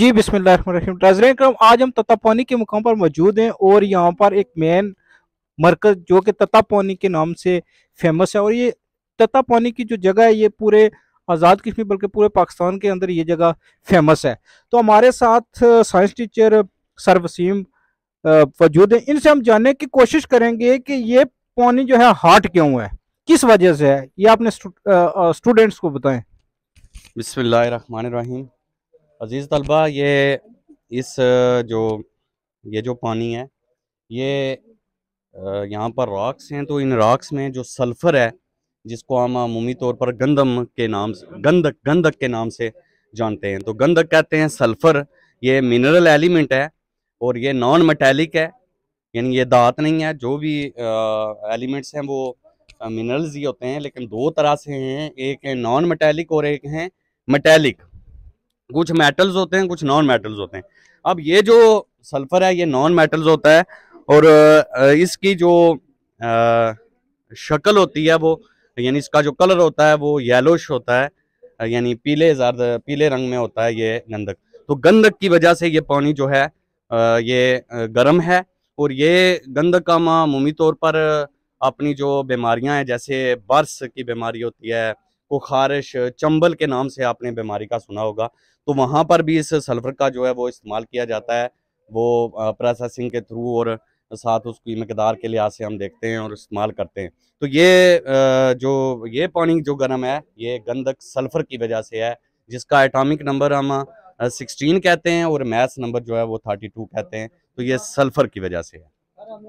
जी बिस्मिल करम आज हम तत्ता पानी के मुकाम पर मौजूद हैं और यहाँ पर एक मेन मरकज जो कि पानी के नाम से फेमस है और ये तत्ता पानी की जो जगह है ये पूरे आज़ाद कश्मीर बल्कि पूरे पाकिस्तान के अंदर ये जगह फेमस है तो हमारे साथ साइंस टीचर सर वसीम वजूद हैं इनसे हम जानने की कोशिश करेंगे कि ये पानी जो है हार्ट क्यों है किस वजह से है ये आपने स्टूडेंट्स को बताएं बिस्मिल्लाह अज़ीज़ तलबा ये इस जो ये जो पानी है ये यहाँ पर रॉक्स हैं तो इन रॉक्स में जो सल्फ़र है जिसको हम अमूमी तौर पर गंदम के नाम से गंदक गंदक के नाम से जानते हैं तो गंदक कहते हैं सल्फ़र ये मिनरल एलिमेंट है और ये नॉन मेटेलिक है यानी ये दात नहीं है जो भी एलिमेंट्स हैं वो मिनरल्स ही होते हैं लेकिन दो तरह से हैं एक है नॉन मेटेलिक और एक हैं मेटेलिक कुछ मेटल्स होते हैं कुछ नॉन मेटल्स होते हैं अब ये जो सल्फर है ये नॉन मेटल्स होता है और इसकी जो शक्ल होती है वो यानी इसका जो कलर होता है वो येलोश होता है यानी पीले जर्द पीले रंग में होता है ये गंदक तो गंदक की वजह से ये पानी जो है ये गर्म है और ये गंदक का मामूमी तौर पर अपनी जो बीमारियां हैं जैसे बर्स की बीमारी होती है को खारिश चंबल के नाम से आपने बीमारी का सुना होगा तो वहाँ पर भी इस सल्फर का जो है वो इस्तेमाल किया जाता है वो प्रोसेसिंग के थ्रू और साथ उसकी मकदार के लिहाज से हम देखते हैं और इस्तेमाल करते हैं तो ये जो ये पानी जो गर्म है ये गंदक सल्फर की वजह से है जिसका एटॉमिक नंबर हम सिक्सटीन कहते हैं और मैथ्स नंबर जो है वो थर्टी टू कहते हैं तो ये सल्फर की वजह से है